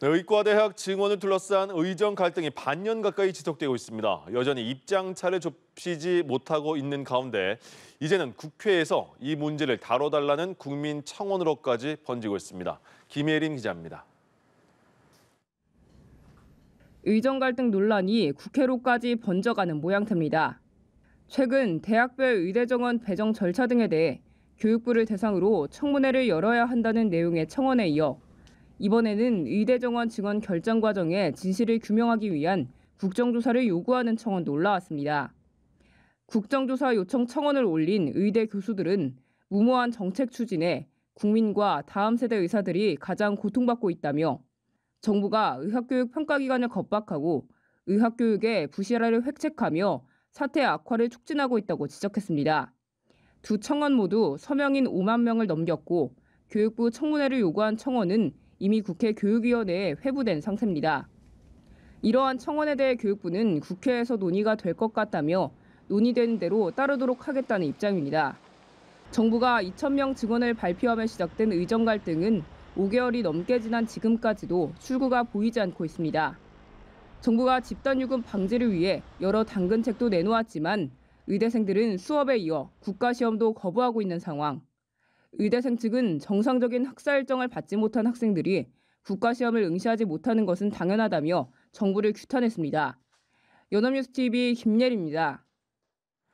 네, 의과대 학 증원을 둘러싼 의정 갈등이 반년 가까이 지속되고 있습니다. 여전히 입장차를 좁히지 못하고 있는 가운데 이제는 국회에서 이 문제를 다뤄달라는 국민 청원으로까지 번지고 있습니다. 김혜린 기자입니다. 의정 갈등 논란이 국회로까지 번져가는 모양새입니다. 최근 대학별 의대정원 배정 절차 등에 대해 교육부를 대상으로 청문회를 열어야 한다는 내용의 청원에 이어 이번에는 의대 정원 증원 결정 과정에 진실을 규명하기 위한 국정조사를 요구하는 청원도 올라왔습니다. 국정조사 요청 청원을 올린 의대 교수들은 무모한 정책 추진에 국민과 다음 세대 의사들이 가장 고통받고 있다며 정부가 의학교육 평가기관을 겁박하고 의학교육의 부실화를 획책하며 사태 악화를 촉진하고 있다고 지적했습니다. 두 청원 모두 서명인 5만 명을 넘겼고 교육부 청문회를 요구한 청원은 이미 국회 교육위원회에 회부된 상태입니다. 이러한 청원에 대해 교육부는 국회에서 논의가 될 것 같다며 논의되는 대로 따르도록 하겠다는 입장입니다. 정부가 2,000명 증원을 발표하며 시작된 의정 갈등은 5개월이 넘게 지난 지금까지도 출구가 보이지 않고 있습니다. 정부가 집단유금 방지를 위해 여러 당근책도 내놓았지만 의대생들은 수업에 이어 국가시험도 거부하고 있는 상황. 의대생 측은 정상적인 학사 일정을 받지 못한 학생들이 국가시험을 응시하지 못하는 것은 당연하다며 정부를 규탄했습니다. 연합뉴스TV 김예리입니다.